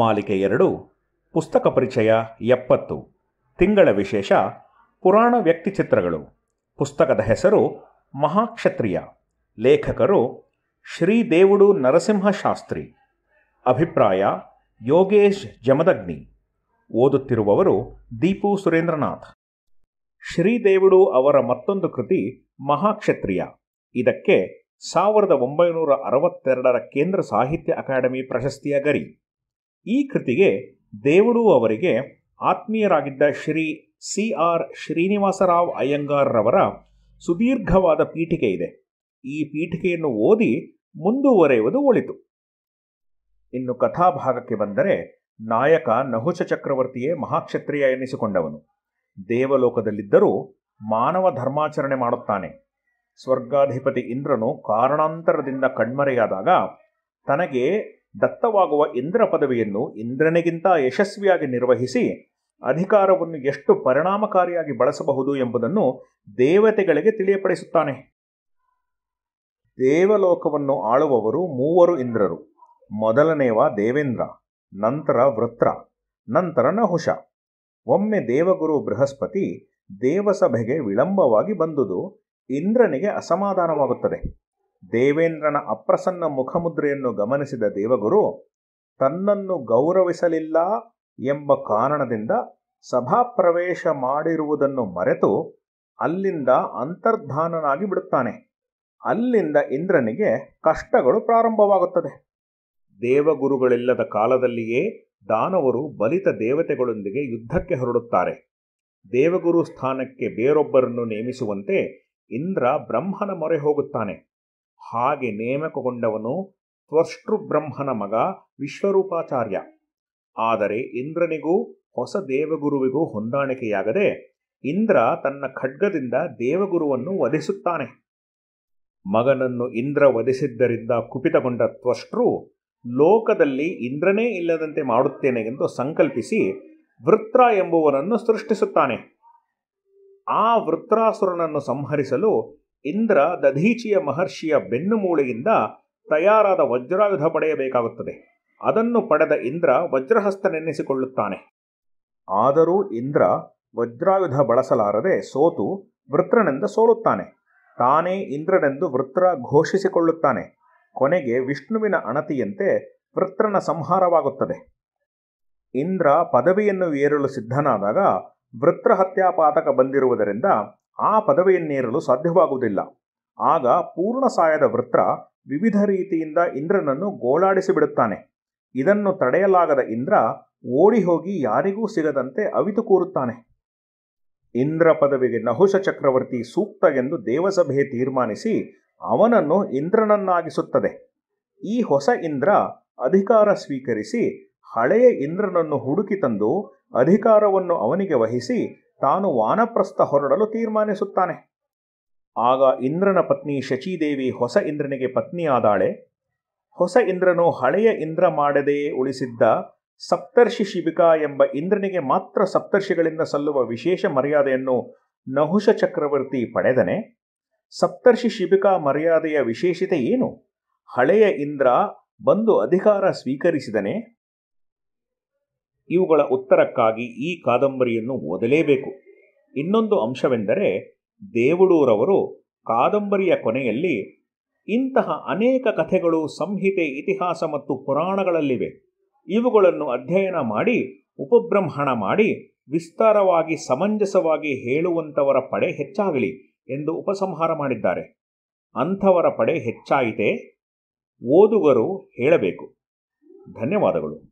ಮಾಲಿಕೆ ಎರಡು ಪುಸ್ತಕ ಪರಿಚಯ ಎಪ್ಪತ್ತು ತಿಂಗಳ ವಿಶೇಷ ಪುರಾಣ ವ್ಯಕ್ತಿಚಿತ್ರಗಳು ಪುಸ್ತಕದ ಹೆಸರು ಮಹಾಕ್ಷತ್ರಿಯ ಲೇಖಕರು ಶ್ರೀದೇವುಡು ನರಸಿಂಹಶಾಸ್ತ್ರಿ ಅಭಿಪ್ರಾಯ ಯೋಗೇಶ್ ಜಮದಗ್ನಿ ಓದುತ್ತಿರುವವರು ದೀಪು ಸುರೇಂದ್ರನಾಥ್ ಶ್ರೀದೇವುಡು ಅವರ ಮತ್ತೊಂದು ಕೃತಿ ಮಹಾಕ್ಷತ್ರಿಯ ಇದಕ್ಕೆ ಸಾವಿರದ ಒಂಬೈನೂರ ಅರವತ್ತೆರಡರ ಕೇಂದ್ರ ಸಾಹಿತ್ಯ ಅಕಾಡೆಮಿ ಪ್ರಶಸ್ತಿಯ ಗರಿ ಈ ಕೃತಿಗೆ ದೇವಡು ಅವರಿಗೆ ಆತ್ಮೀಯರಾಗಿದ್ದ ಶ್ರೀ ಸಿ ಆರ್ ಶ್ರೀನಿವಾಸರಾವ್ ಅಯ್ಯಂಗಾರ್ರವರ ಸುದೀರ್ಘವಾದ ಪೀಠಿಕೆ ಇದೆ ಈ ಪೀಠಿಕೆಯನ್ನು ಓದಿ ಮುಂದುವರೆಯುವುದು ಒಳಿತು ಇನ್ನು ಕಥಾಭಾಗಕ್ಕೆ ಬಂದರೆ ನಾಯಕ ನಹುಶ ಚಕ್ರವರ್ತಿಯೇ ಮಹಾಕ್ಷತ್ರಿಯ ಎನಿಸಿಕೊಂಡವನು ದೇವಲೋಕದಲ್ಲಿದ್ದರೂ ಮಾನವ ಧರ್ಮಾಚರಣೆ ಮಾಡುತ್ತಾನೆ ಸ್ವರ್ಗಾಧಿಪತಿ ಇಂದ್ರನು ಕಾರಣಾಂತರದಿಂದ ಕಣ್ಮರೆಯಾದಾಗ ತನಗೆ ದತ್ತವಾಗುವ ಇಂದ್ರ ಪದವಿಯನ್ನು ಇಂದ್ರನಿಗಿಂತ ಯಶಸ್ವಿಯಾಗಿ ನಿರ್ವಹಿಸಿ ಅಧಿಕಾರವನ್ನು ಎಷ್ಟು ಪರಿಣಾಮಕಾರಿಯಾಗಿ ಬಳಸಬಹುದು ಎಂಬುದನ್ನು ದೇವತೆಗಳಿಗೆ ತಿಳಿಯಪಡಿಸುತ್ತಾನೆ ದೇವಲೋಕವನ್ನು ಆಳುವವರು ಮೂವರು ಇಂದ್ರರು ಮೊದಲನೆಯವ ದೇವೇಂದ್ರ ನಂತರ ವೃತ್ರ ನಂತರ ನಹುಷ ಒಮ್ಮೆ ದೇವಗುರು ಬೃಹಸ್ಪತಿ ದೇವಸಭೆಗೆ ವಿಳಂಬವಾಗಿ ಬಂದುದು ಇಂದ್ರನಿಗೆ ಅಸಮಾಧಾನವಾಗುತ್ತದೆ ದೇವೇಂದ್ರನ ಅಪ್ರಸನ್ನ ಮುಖಮುದ್ರೆಯನ್ನು ಗಮನಿಸಿದ ದೇವಗುರು ತನ್ನನ್ನು ಗೌರವಿಸಲಿಲ್ಲ ಎಂಬ ಕಾರಣದಿಂದ ಸಭಾಪ್ರವೇಶ ಮಾಡಿರುವುದನ್ನು ಮರೆತು ಅಲ್ಲಿಂದ ಅಂತರ್ಧಾನನಾಗಿ ಬಿಡುತ್ತಾನೆ ಅಲ್ಲಿಂದ ಇಂದ್ರನಿಗೆ ಕಷ್ಟಗಳು ಪ್ರಾರಂಭವಾಗುತ್ತದೆ ದೇವಗುರುಗಳಿಲ್ಲದ ಕಾಲದಲ್ಲಿಯೇ ದಾನವರು ಬಲಿತ ದೇವತೆಗಳೊಂದಿಗೆ ಯುದ್ಧಕ್ಕೆ ಹೊರಡುತ್ತಾರೆ ದೇವಗುರು ಸ್ಥಾನಕ್ಕೆ ಬೇರೊಬ್ಬರನ್ನು ನೇಮಿಸುವಂತೆ ಇಂದ್ರ ಬ್ರಹ್ಮನ ಮೊರೆ ಹೋಗುತ್ತಾನೆ ಹಾಗೆ ನೇಮಕಗೊಂಡವನು ಬ್ರಹ್ಮನ ಮಗ ವಿಶ್ವರೂಪಾಚಾರ್ಯ ಆದರೆ ಇಂದ್ರನಿಗೂ ಹೊಸ ದೇವಗುರುವಿಗೂ ಹೊಂದಾಣಿಕೆಯಾಗದೆ ಇಂದ್ರ ತನ್ನ ಖಡ್ಗದಿಂದ ದೇವಗುರುವನ್ನು ವಧಿಸುತ್ತಾನೆ ಮಗನನ್ನು ಇಂದ್ರ ವಧಿಸಿದ್ದರಿಂದ ಕುಪಿತಗೊಂಡ ತ್ವಷ್ಟೃ ಲೋಕದಲ್ಲಿ ಇಂದ್ರನೇ ಇಲ್ಲದಂತೆ ಮಾಡುತ್ತೇನೆ ಎಂದು ಸಂಕಲ್ಪಿಸಿ ವೃತ್ರ ಎಂಬುವನನ್ನು ಸೃಷ್ಟಿಸುತ್ತಾನೆ ಆ ವೃತ್ರಾಸುರನನ್ನು ಸಂಹರಿಸಲು ಇಂದ್ರ ದಧೀಚಿಯ ಮಹರ್ಷಿಯ ಬೆನ್ನುಮೂಳೆಯಿಂದ ತಯಾರಾದ ವಜ್ರಾಯುಧ ಪಡೆಯಬೇಕಾಗುತ್ತದೆ ಅದನ್ನು ಪಡೆದ ಇಂದ್ರ ವಜ್ರಹಸ್ತನೆನ್ನಿಸಿಕೊಳ್ಳುತ್ತಾನೆ ಆದರೂ ಇಂದ್ರ ವಜ್ರಾಯುಧ ಬಳಸಲಾರದೆ ಸೋತು ವೃತ್ರನೆಂದು ಸೋಲುತ್ತಾನೆ ತಾನೇ ಇಂದ್ರನೆಂದು ವೃತ್ರ ಘೋಷಿಸಿಕೊಳ್ಳುತ್ತಾನೆ ಕೊನೆಗೆ ವಿಷ್ಣುವಿನ ಅಣತಿಯಂತೆ ವೃತ್ರನ ಸಂಹಾರವಾಗುತ್ತದೆ ಇಂದ್ರ ಪದವಿಯನ್ನು ಏರಲು ಸಿದ್ಧನಾದಾಗ ವೃತ್ರ ಹತ್ಯಾಪಾತಕ ಬಂದಿರುವುದರಿಂದ ಆ ಪದವಿಯನ್ನೇರಲು ಸಾಧ್ಯವಾಗುವುದಿಲ್ಲ ಆಗ ಪೂರ್ಣ ಸಾಯದ ವೃತ್ರ ವಿವಿಧ ರೀತಿಯಿಂದ ಇಂದ್ರನನ್ನು ಗೋಳಾಡಿಸಿಬಿಡುತ್ತಾನೆ ಇದನ್ನು ತಡೆಯಲಾಗದ ಇಂದ್ರ ಓಡಿ ಹೋಗಿ ಯಾರಿಗೂ ಸಿಗದಂತೆ ಅವಿತು ಕೂರುತ್ತಾನೆ ಇಂದ್ರ ಪದವಿಗೆ ನಹುಶ ಚಕ್ರವರ್ತಿ ಸೂಕ್ತ ಎಂದು ದೇವಸಭೆ ತೀರ್ಮಾನಿಸಿ ಅವನನ್ನು ಇಂದ್ರನನ್ನಾಗಿಸುತ್ತದೆ ಈ ಹೊಸ ಇಂದ್ರ ಅಧಿಕಾರ ಸ್ವೀಕರಿಸಿ ಹಳೆಯ ಇಂದ್ರನನ್ನು ಹುಡುಕಿ ತಂದು ಅಧಿಕಾರವನ್ನು ಅವನಿಗೆ ವಹಿಸಿ ತಾನು ವಾನಪ್ರಸ್ಥ ಹೊರಡಲು ತೀರ್ಮಾನಿಸುತ್ತಾನೆ ಆಗ ಇಂದ್ರನ ಪತ್ನಿ ಶಚಿದೇವಿ ಹೊಸ ಇಂದ್ರನಿಗೆ ಪತ್ನಿಯಾದಾಳೆ ಹೊಸ ಇಂದ್ರನು ಹಳೆಯ ಇಂದ್ರ ಮಾಡದೆಯೇ ಉಳಿಸಿದ್ದ ಸಪ್ತರ್ಷಿ ಶಿಬಿಕಾ ಎಂಬ ಇಂದ್ರನಿಗೆ ಮಾತ್ರ ಸಪ್ತರ್ಷಿಗಳಿಂದ ಸಲ್ಲುವ ವಿಶೇಷ ಮರ್ಯಾದೆಯನ್ನು ನಹುಶ ಚಕ್ರವರ್ತಿ ಪಡೆದನೆ ಸಪ್ತರ್ಷಿ ಶಿಬಿಕಾ ಮರ್ಯಾದೆಯ ವಿಶೇಷತೆ ಏನು ಹಳೆಯ ಇಂದ್ರ ಬಂದು ಅಧಿಕಾರ ಸ್ವೀಕರಿಸಿದನೆ ಇವುಗಳ ಉತ್ತರಕ್ಕಾಗಿ ಈ ಕಾದಂಬರಿಯನ್ನು ಓದಲೇಬೇಕು ಇನ್ನೊಂದು ಅಂಶವೆಂದರೆ ದೇವುಡೂರವರು ಕಾದಂಬರಿಯ ಕೊನೆಯಲ್ಲಿ ಇಂತಹ ಅನೇಕ ಕಥೆಗಳು ಸಂಹಿತೆ ಇತಿಹಾಸ ಮತ್ತು ಪುರಾಣಗಳಲ್ಲಿವೆ ಇವುಗಳನ್ನು ಅಧ್ಯಯನ ಮಾಡಿ ಉಪಬ್ರಹ್ಮಣ ಮಾಡಿ ವಿಸ್ತಾರವಾಗಿ ಸಮಂಜಸವಾಗಿ ಹೇಳುವಂಥವರ ಪಡೆ ಹೆಚ್ಚಾಗಲಿ ಎಂದು ಉಪಸಂಹಾರ ಮಾಡಿದ್ದಾರೆ ಅಂಥವರ ಪಡೆ ಹೆಚ್ಚಾಯಿತೇ ಓದುಗರು ಹೇಳಬೇಕು ಧನ್ಯವಾದಗಳು